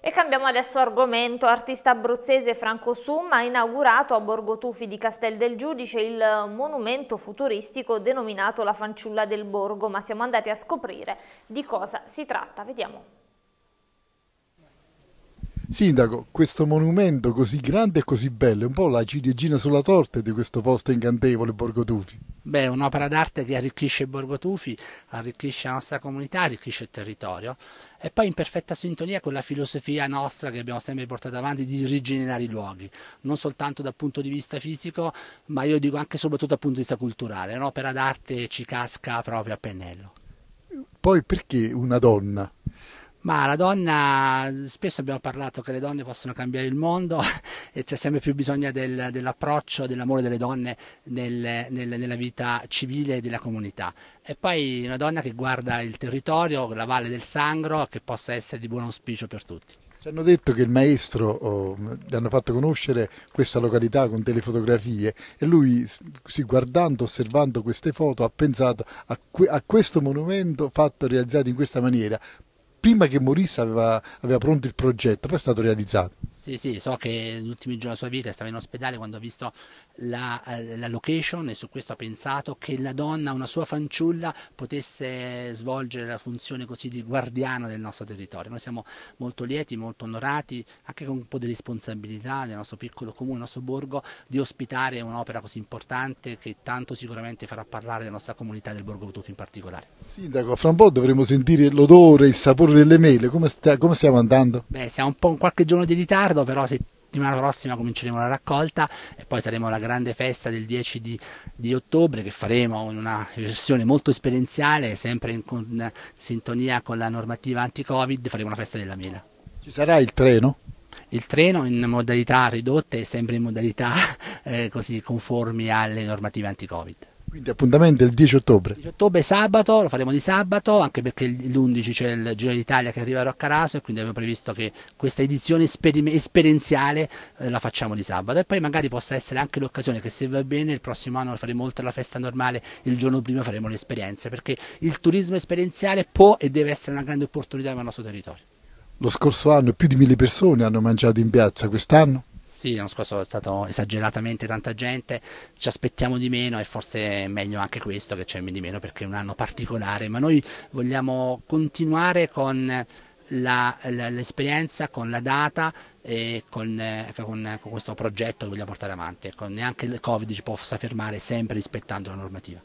E cambiamo adesso argomento. Artista abruzzese Franco Summa ha inaugurato a Borgo Tufi di Castel del Giudice il monumento futuristico denominato La fanciulla del borgo, ma siamo andati a scoprire di cosa si tratta. Vediamo. Sindaco, questo monumento così grande e così bello è un po' la ciliegina sulla torta di questo posto incantevole, Borgo Tufi. Beh, è un'opera d'arte che arricchisce Borgo Tufi, arricchisce la nostra comunità, arricchisce il territorio e poi in perfetta sintonia con la filosofia nostra che abbiamo sempre portato avanti di rigenerare i luoghi, non soltanto dal punto di vista fisico, ma io dico anche e soprattutto dal punto di vista culturale. Un'opera d'arte ci casca proprio a pennello. Poi perché una donna? Ma la donna, spesso abbiamo parlato che le donne possono cambiare il mondo e c'è sempre più bisogno del, dell'approccio, dell'amore delle donne nel, nel, nella vita civile e della comunità. E poi una donna che guarda il territorio, la Valle del Sangro, che possa essere di buon auspicio per tutti. Ci hanno detto che il maestro oh, gli hanno fatto conoscere questa località con delle fotografie e lui, sì, guardando, osservando queste foto, ha pensato a, que a questo monumento fatto, realizzato in questa maniera, prima che morisse aveva, aveva pronto il progetto, poi è stato realizzato. Sì, sì, so che negli ultimi giorni della sua vita stava in ospedale quando ha visto la, eh, la, location e su questo ha pensato che la donna, una sua fanciulla, potesse svolgere la funzione così di guardiana del nostro territorio. Noi siamo molto lieti, molto onorati, anche con un po' di responsabilità nel nostro piccolo comune, nel nostro borgo, di ospitare un'opera così importante che tanto sicuramente farà parlare della nostra comunità del Borgo Tuffo in particolare. Sindaco, fra un po' dovremo sentire l'odore, il sapore delle mele, come, sta, come stiamo andando? Beh, siamo un po' in qualche giorno di ritardo vado, però settimana prossima cominceremo la raccolta e poi saremo alla grande festa del 10 di, di ottobre che faremo in una versione molto esperienziale, sempre in, in sintonia con la normativa anti-Covid, faremo la festa della mela. Ci sarà il treno? il treno in modalità ridotte e sempre in modalità eh, così conformi alle normative anti-Covid. Quindi appuntamento il 10 ottobre. 10 ottobre sabato, lo faremo di sabato, anche perché l'11 c'è il Giro d'Italia che arriva a Roccaraso e quindi abbiamo previsto che questa edizione esperien esperienziale eh, la facciamo di sabato e poi magari possa essere anche l'occasione che se va bene il prossimo anno faremo oltre alla festa normale, il giorno prima faremo le esperienze, perché il turismo esperienziale può e deve essere una grande opportunità per il nostro territorio. Lo scorso anno più di mille persone hanno mangiato in piazza, quest'anno? sì, l'anno scorso è stato esageratamente tanta gente, ci aspettiamo di meno e forse è meglio anche questo che c'è di meno perché è un anno particolare, ma noi vogliamo continuare con la, la, l'esperienza, con la data e con, eh, con, con questo progetto che vogliamo portare avanti. Ecco, neanche il Covid ci possa fermare sempre rispettando la normativa.